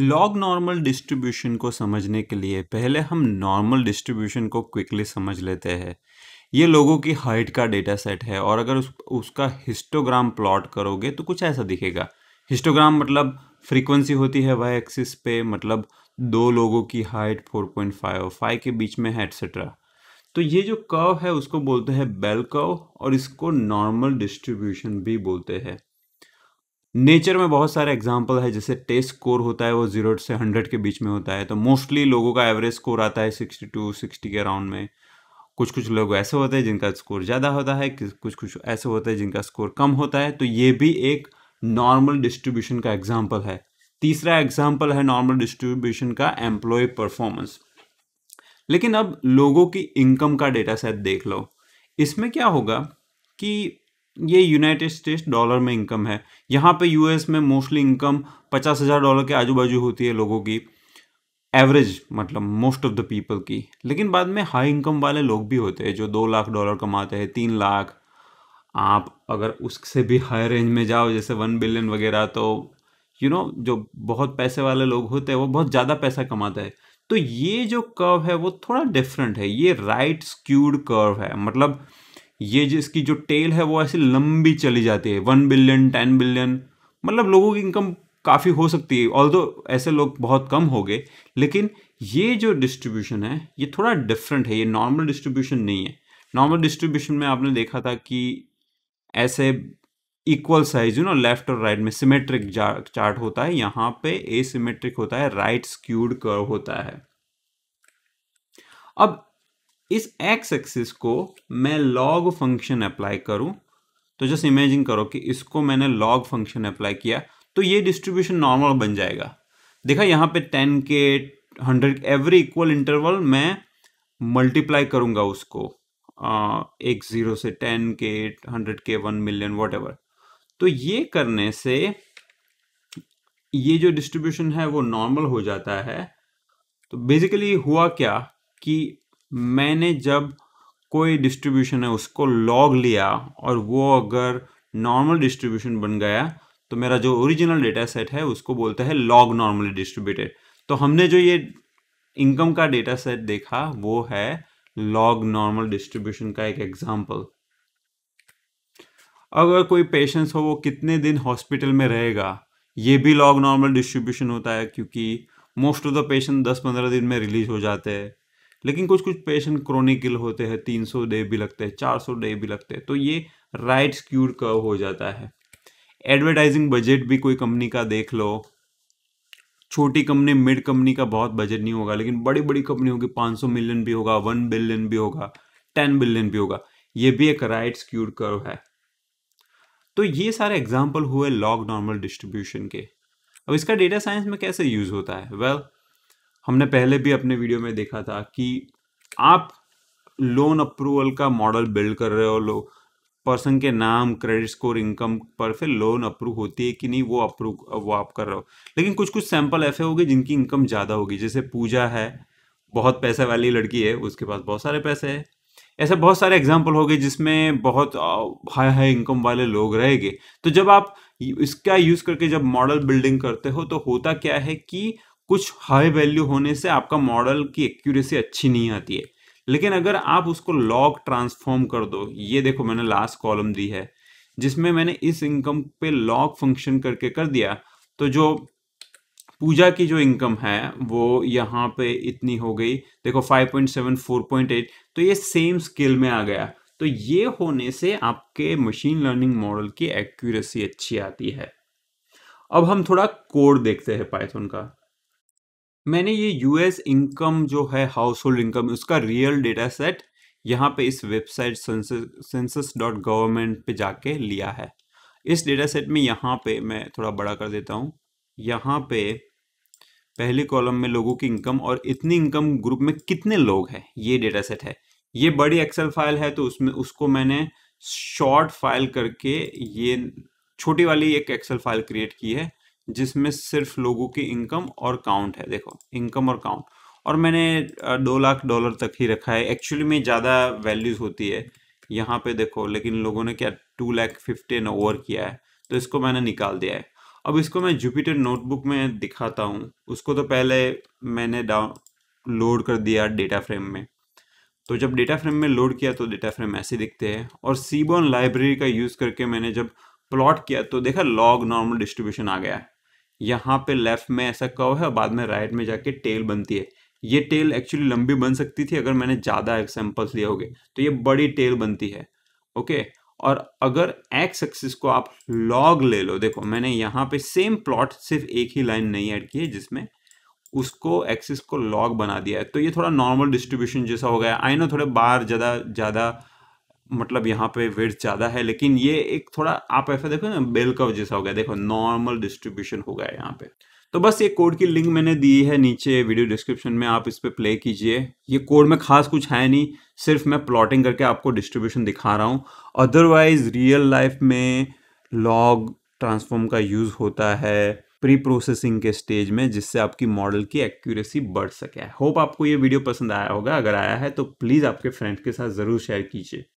log normal distribution को समझने के लिए पहले हम नॉर्मल डिस्ट्रीब्यूशन को क्विकली समझ लेते हैं ये लोगों की हाइट का डेटा सेट है और अगर उस, उसका हिस्टोग्राम प्लॉट करोगे तो कुछ ऐसा दिखेगा हिस्टोग्राम मतलब फ्रीक्वेंसी होती है वाई एक्सिस पे मतलब दो लोगों की हाइट 4.5 और 5 के बीच में है एट्सेट्रा तो ये जो कर्व है उसको बोलते हैं बेल कर्व और इसको नॉर्मल डिस्ट्रीब्यूशन भी बोलते हैं नेचर में बहुत सारे एग्जाम्पल है जैसे टेस्ट स्कोर होता है वो जीरो से हंड्रेड के बीच में होता है तो मोस्टली लोगों का एवरेज स्कोर आता है सिक्सटी टू सिक्सटी के अराउंड में कुछ कुछ लोग ऐसे होते हैं जिनका स्कोर ज़्यादा होता है कुछ कुछ ऐसे होते हैं जिनका स्कोर कम होता है तो ये भी एक नॉर्मल डिस्ट्रीब्यूशन का एग्जाम्पल है तीसरा एग्जाम्पल है नॉर्मल डिस्ट्रीब्यूशन का एम्प्लॉय परफॉर्मेंस लेकिन अब लोगों की इनकम का डेटा सेट देख लो इसमें क्या होगा कि ये यूनाइटेड स्टेट्स डॉलर में इनकम है यहाँ पे यूएस में मोस्टली इनकम पचास हज़ार डॉलर के आजू बाजू होती है लोगों की एवरेज मतलब मोस्ट ऑफ द पीपल की लेकिन बाद में हाई इनकम वाले लोग भी होते हैं जो दो लाख डॉलर कमाते हैं तीन लाख आप अगर उससे भी हाई रेंज में जाओ जैसे वन बिलियन वगैरह तो यू you नो know, जो बहुत पैसे वाले लोग होते हैं वो बहुत ज़्यादा पैसा कमाते हैं तो ये जो कर्व है वो थोड़ा डिफरेंट है ये राइट स्क्यूड कर्व है मतलब ये जिसकी जो टेल है वो ऐसी लंबी चली जाती है वन बिलियन टेन बिलियन मतलब लोगों की इनकम काफ़ी हो सकती है ऑल ऐसे लोग बहुत कम हो गए लेकिन ये जो डिस्ट्रीब्यूशन है ये थोड़ा डिफरेंट है ये नॉर्मल डिस्ट्रीब्यूशन नहीं है नॉर्मल डिस्ट्रीब्यूशन में आपने देखा था कि ऐसे equal size you know left और राइट में सिमेट्रिक चार्ट होता है यहाँ पे ए सिमेट्रिक होता है राइट स्क्यूड कर्व होता है अब इस एक्स एक्सिस को मैं लॉग फंक्शन अप्लाई करूं तो जस्ट इमेजिन करो कि इसको मैंने लॉग फंक्शन अप्लाई किया तो ये डिस्ट्रीब्यूशन नॉर्मल बन जाएगा देखा यहाँ पे टेन के हंड्रेड एवरी इक्वल इंटरवल मैं मल्टीप्लाई करूंगा उसको आ, एक ज़ीरो से टेन के हंड्रेड के वन मिलियन वॉट तो ये करने से ये जो डिस्ट्रीब्यूशन है वो नॉर्मल हो जाता है तो बेसिकली हुआ क्या कि मैंने जब कोई डिस्ट्रीब्यूशन है उसको लॉग लिया और वो अगर नॉर्मल डिस्ट्रीब्यूशन बन गया तो मेरा जो ओरिजिनल डेटा सेट है उसको बोलते हैं लॉग नॉर्मली डिस्ट्रीब्यूटेड तो हमने जो ये इनकम का डेटा सेट देखा वो है लॉग नॉर्मल डिस्ट्रीब्यूशन का एक एग्जाम्पल अगर कोई पेशेंट्स हो वो कितने दिन हॉस्पिटल में रहेगा ये भी लॉग नॉर्मल डिस्ट्रीब्यूशन होता है क्योंकि मोस्ट ऑफ द पेशेंट 10-15 दिन में रिलीज हो जाते हैं लेकिन कुछ कुछ पेशेंट क्रोनिकल होते हैं तीन सौ डे भी लगते हैं चार सौ डे भी लगते हैं तो ये राइट स्क्यूड कर्व हो जाता है एडवर्टाइजिंग बजट भी कोई कंपनी का देख लो छोटी कंपनी मिड कंपनी का बहुत बजट नहीं होगा लेकिन बड़ी बड़ी कंपनी होगी सौ मिलियन भी होगा वन बिलियन भी होगा टेन बिलियन भी होगा ये भी एक राइट स्क्यूड कर्व है तो ये सारे एग्जाम्पल हुए लॉग नॉर्मल डिस्ट्रीब्यूशन के अब इसका डेटा साइंस में कैसे यूज होता है वेल well, हमने पहले भी अपने वीडियो में देखा था कि आप लोन अप्रूवल का मॉडल बिल्ड कर रहे हो लोग पर्सन के नाम क्रेडिट स्कोर इनकम पर फिर लोन अप्रूव होती है कि नहीं वो अप्रूव वो आप कर रहे हो लेकिन कुछ कुछ सैंपल ऐसे होंगे जिनकी इनकम ज़्यादा होगी जैसे पूजा है बहुत पैसे वाली लड़की है उसके पास बहुत सारे पैसे है ऐसे बहुत सारे एग्जाम्पल हो गए जिसमें बहुत हाई हाई इनकम वाले लोग रहेंगे तो जब आप इसका यूज़ करके जब मॉडल बिल्डिंग करते हो तो होता क्या है कि कुछ हाई वैल्यू होने से आपका मॉडल की एक्यूरेसी अच्छी नहीं आती है लेकिन अगर आप उसको लॉग ट्रांसफॉर्म कर दो ये देखो मैंने लास्ट कॉलम दी है जिसमें मैंने इस इनकम पे लॉग फंक्शन करके कर दिया तो जो पूजा की जो इनकम है वो यहाँ पे इतनी हो गई देखो 5.7 4.8 तो ये सेम स्केल में आ गया तो ये होने से आपके मशीन लर्निंग मॉडल की एक्यूरेसी अच्छी आती है अब हम थोड़ा कोड देखते हैं पाइथन का मैंने ये यूएस इनकम जो है हाउस होल्ड इनकम उसका रियल डेटा सेट यहाँ पे इस वेबसाइट सेंसस डॉट गवर्नमेंट पे जाके लिया है इस डेटा सेट में यहाँ पे मैं थोड़ा बड़ा कर देता हूँ यहाँ पे पहले कॉलम में लोगों की इनकम और इतनी इनकम ग्रुप में कितने लोग हैं ये डेटा सेट है ये बड़ी एक्सेल फाइल है तो उसमें उसको मैंने शॉर्ट फाइल करके ये छोटी वाली एक एक्सेल फाइल क्रिएट की है जिसमें सिर्फ लोगों की इनकम और काउंट है देखो इनकम और काउंट और मैंने दो लाख डॉलर तक ही रखा है एक्चुअली में ज़्यादा वैल्यूज़ होती है यहाँ पे देखो लेकिन लोगों ने क्या टू लैख फिफ्टीन ओवर किया है तो इसको मैंने निकाल दिया है अब इसको मैं जुपिटर नोटबुक में दिखाता हूँ उसको तो पहले मैंने डाउन लोड कर दिया डेटा फ्रेम में तो जब डेटा फ्रेम में लोड किया तो डेटा फ्रेम ऐसे दिखते हैं और सीबोन लाइब्रेरी का यूज़ करके मैंने जब प्लॉट किया तो देखा लॉग नॉर्मल डिस्ट्रीब्यूशन आ गया है यहाँ पे लेफ्ट में ऐसा कव है और बाद में राइट में जाके टेल बनती है ये टेल एक्चुअली लंबी बन सकती थी अगर मैंने ज़्यादा एग्जाम्पल्स लिए होगे तो ये बड़ी टेल बनती है ओके और अगर एक्स एक्सिस को आप लॉग ले लो देखो मैंने यहाँ पे सेम प्लॉट सिर्फ एक ही लाइन नहीं ऐड की है जिसमें उसको एक्सिस को लॉग बना दिया है तो ये थोड़ा नॉर्मल डिस्ट्रीब्यूशन जैसा हो गया आई नो थोड़े बार ज़्यादा ज़्यादा मतलब यहाँ पे वेट ज़्यादा है लेकिन ये एक थोड़ा आप ऐसा देखो ना बेल का जैसा हो गया देखो नॉर्मल डिस्ट्रीब्यूशन हो गया यहाँ पे तो बस ये कोड की लिंक मैंने दी है नीचे वीडियो डिस्क्रिप्शन में आप इस पर प्ले कीजिए ये कोड में खास कुछ है नहीं सिर्फ मैं प्लॉटिंग करके आपको डिस्ट्रीब्यूशन दिखा रहा हूँ अदरवाइज रियल लाइफ में लॉग ट्रांसफॉर्म का यूज़ होता है प्री प्रोसेसिंग के स्टेज में जिससे आपकी मॉडल की एक्यूरेसी बढ़ सके होप आपको ये वीडियो पसंद आया होगा अगर आया है तो प्लीज़ आपके फ्रेंड्स के साथ ज़रूर शेयर कीजिए